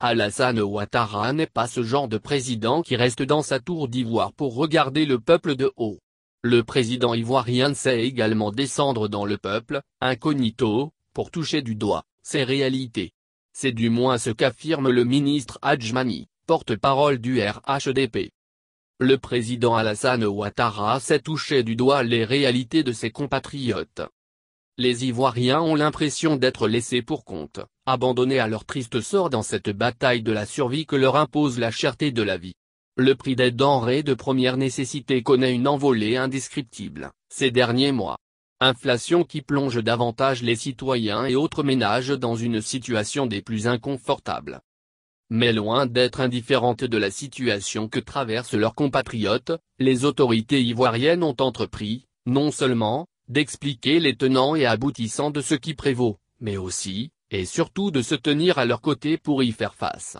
Alassane Ouattara n'est pas ce genre de président qui reste dans sa tour d'ivoire pour regarder le peuple de haut. Le président ivoirien sait également descendre dans le peuple, incognito, pour toucher du doigt, ses réalités. C'est du moins ce qu'affirme le ministre Adjmani, porte-parole du RHDP. Le président Alassane Ouattara sait toucher du doigt les réalités de ses compatriotes les Ivoiriens ont l'impression d'être laissés pour compte, abandonnés à leur triste sort dans cette bataille de la survie que leur impose la cherté de la vie. Le prix des denrées de première nécessité connaît une envolée indescriptible, ces derniers mois. Inflation qui plonge davantage les citoyens et autres ménages dans une situation des plus inconfortables. Mais loin d'être indifférente de la situation que traversent leurs compatriotes, les autorités ivoiriennes ont entrepris, non seulement, d'expliquer les tenants et aboutissants de ce qui prévaut, mais aussi, et surtout de se tenir à leur côté pour y faire face.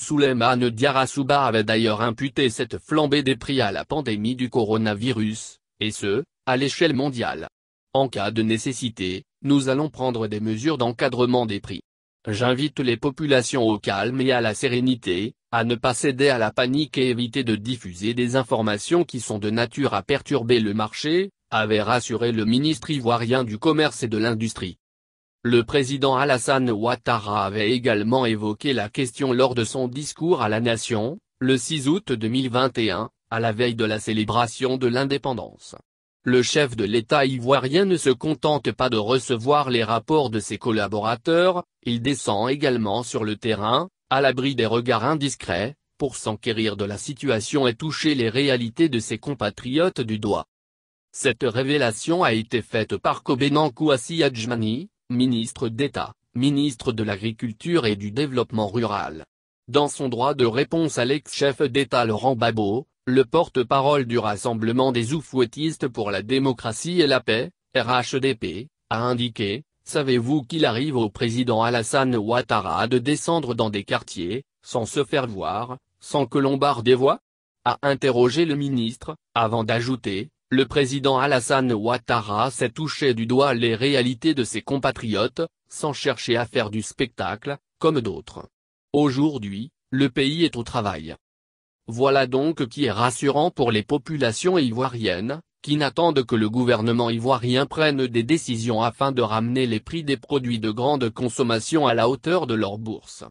Souleymane Diarasuba avait d'ailleurs imputé cette flambée des prix à la pandémie du coronavirus, et ce, à l'échelle mondiale. En cas de nécessité, nous allons prendre des mesures d'encadrement des prix. J'invite les populations au calme et à la sérénité, à ne pas céder à la panique et éviter de diffuser des informations qui sont de nature à perturber le marché, avait rassuré le ministre ivoirien du Commerce et de l'Industrie. Le président Alassane Ouattara avait également évoqué la question lors de son discours à la Nation, le 6 août 2021, à la veille de la célébration de l'indépendance. Le chef de l'État ivoirien ne se contente pas de recevoir les rapports de ses collaborateurs, il descend également sur le terrain, à l'abri des regards indiscrets, pour s'enquérir de la situation et toucher les réalités de ses compatriotes du doigt. Cette révélation a été faite par Kobenan Kouassi Adjmani, ministre d'État, ministre de l'Agriculture et du Développement Rural. Dans son droit de réponse à l'ex-chef d'État Laurent Babo, le porte-parole du Rassemblement des oufouettistes pour la démocratie et la paix, RHDP, a indiqué, savez-vous qu'il arrive au président Alassane Ouattara de descendre dans des quartiers, sans se faire voir, sans que l'on barre des voies A interrogé le ministre, avant d'ajouter, le président Alassane Ouattara s'est touché du doigt les réalités de ses compatriotes, sans chercher à faire du spectacle, comme d'autres. Aujourd'hui, le pays est au travail. Voilà donc qui est rassurant pour les populations ivoiriennes, qui n'attendent que le gouvernement ivoirien prenne des décisions afin de ramener les prix des produits de grande consommation à la hauteur de leur bourse.